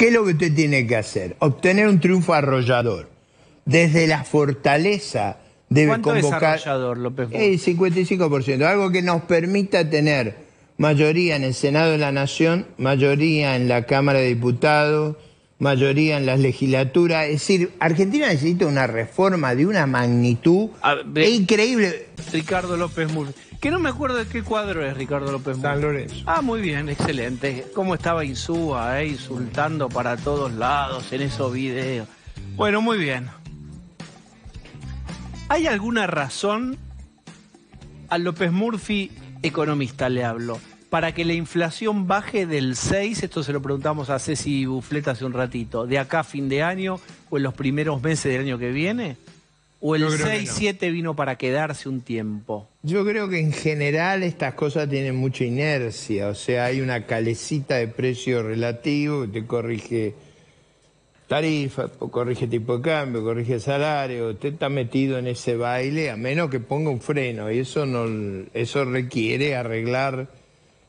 ¿Qué es lo que usted tiene que hacer? Obtener un triunfo arrollador. Desde la fortaleza debe ¿Cuánto convocar... es arrollador, López El eh, 55%. Algo que nos permita tener mayoría en el Senado de la Nación, mayoría en la Cámara de Diputados, mayoría en las legislaturas. Es decir, Argentina necesita una reforma de una magnitud e increíble. Ricardo López Murphy. Que no me acuerdo de qué cuadro es Ricardo López Murphy. San Lorenzo. Ah, muy bien, excelente. Cómo estaba Insúa, eh, insultando para todos lados en esos videos. Bueno, muy bien. ¿Hay alguna razón? A López Murphy, economista, le hablo para que la inflación baje del 6, esto se lo preguntamos a Ceci Bufleta hace un ratito, de acá a fin de año o en los primeros meses del año que viene? ¿O el 6-7 vino para quedarse un tiempo? Yo creo que en general estas cosas tienen mucha inercia, o sea, hay una calecita de precio relativo que te corrige tarifa, corrige tipo de cambio, corrige salario, usted está metido en ese baile a menos que ponga un freno y eso no eso requiere arreglar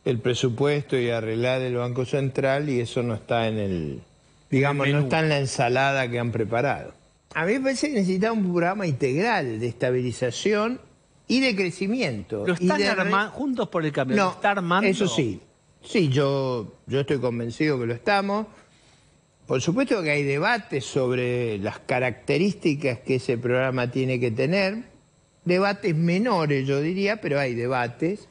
el presupuesto y arreglar el Banco Central y eso no está en el, digamos, no está en la ensalada que han preparado. A mí me parece que necesita un programa integral de estabilización y de crecimiento. ¿Lo están armando juntos por el camino No, ¿Lo Eso sí. Sí, yo, yo estoy convencido que lo estamos. Por supuesto que hay debates sobre las características que ese programa tiene que tener. Debates menores, yo diría, pero hay debates.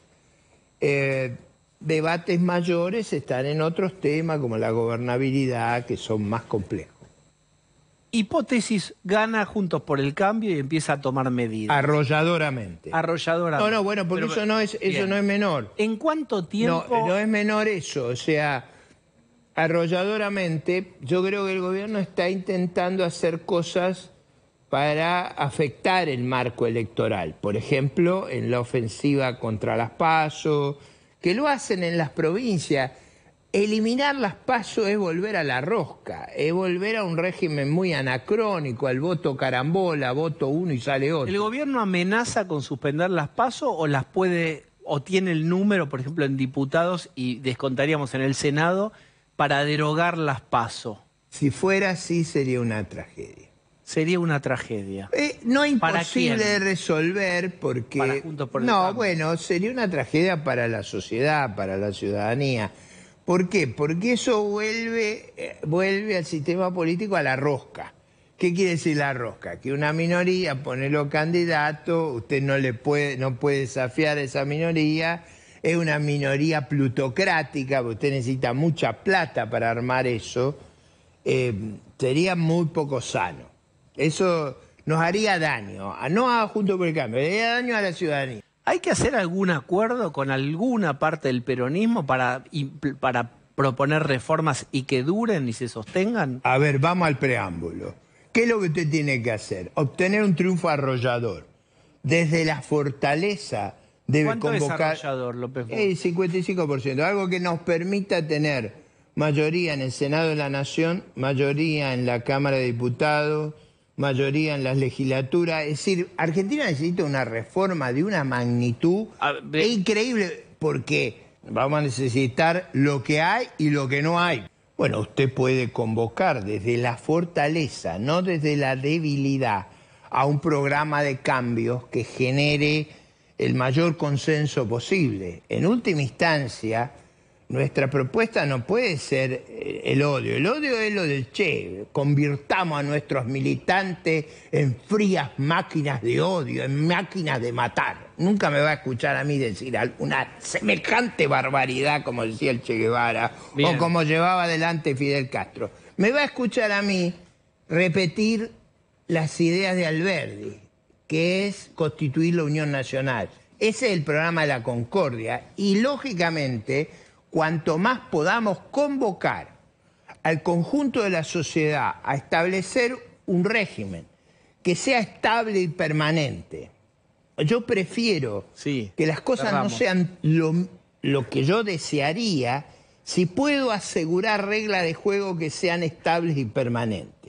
Eh, debates mayores están en otros temas como la gobernabilidad, que son más complejos. Hipótesis gana Juntos por el Cambio y empieza a tomar medidas. Arrolladoramente. Arrolladoramente. No, no, bueno, porque eso, no es, eso no es menor. ¿En cuánto tiempo? No, no es menor eso, o sea, arrolladoramente yo creo que el gobierno está intentando hacer cosas para afectar el marco electoral. Por ejemplo, en la ofensiva contra las PASO, que lo hacen en las provincias. Eliminar las pasos es volver a la rosca, es volver a un régimen muy anacrónico, al voto carambola, voto uno y sale otro. ¿El gobierno amenaza con suspender las pasos o las puede, o tiene el número, por ejemplo, en diputados y descontaríamos en el Senado para derogar las pasos? Si fuera así sería una tragedia sería una tragedia. Eh, no imposible de resolver porque... no, bueno, sería una tragedia para la sociedad, para la ciudadanía. ¿Por qué? Porque eso vuelve, eh, vuelve al sistema político a la rosca. ¿Qué quiere decir la rosca? Que una minoría, ponelo candidato, usted no le puede, no puede desafiar a esa minoría, es una minoría plutocrática, usted necesita mucha plata para armar eso, eh, sería muy poco sano. Eso nos haría daño, no a Junto por el Cambio, haría daño a la ciudadanía. ¿Hay que hacer algún acuerdo con alguna parte del peronismo para, para proponer reformas y que duren y se sostengan? A ver, vamos al preámbulo. ¿Qué es lo que usted tiene que hacer? Obtener un triunfo arrollador. Desde la fortaleza debe ¿Cuánto Es arrollador, López El 55%, algo que nos permita tener mayoría en el Senado de la Nación, mayoría en la Cámara de Diputados, mayoría en las legislaturas. Es decir, Argentina necesita una reforma de una magnitud e increíble porque vamos a necesitar lo que hay y lo que no hay. Bueno, usted puede convocar desde la fortaleza, no desde la debilidad, a un programa de cambios que genere el mayor consenso posible. En última instancia, nuestra propuesta no puede ser eh, el odio. El odio es lo del che. Convirtamos a nuestros militantes en frías máquinas de odio, en máquinas de matar. Nunca me va a escuchar a mí decir alguna semejante barbaridad como decía el Che Guevara o como llevaba adelante Fidel Castro. Me va a escuchar a mí repetir las ideas de Alberti, que es constituir la Unión Nacional. Ese es el programa de la Concordia. Y lógicamente cuanto más podamos convocar al conjunto de la sociedad a establecer un régimen que sea estable y permanente. Yo prefiero que las cosas no sean lo que yo desearía si puedo asegurar reglas de juego que sean estables y permanentes.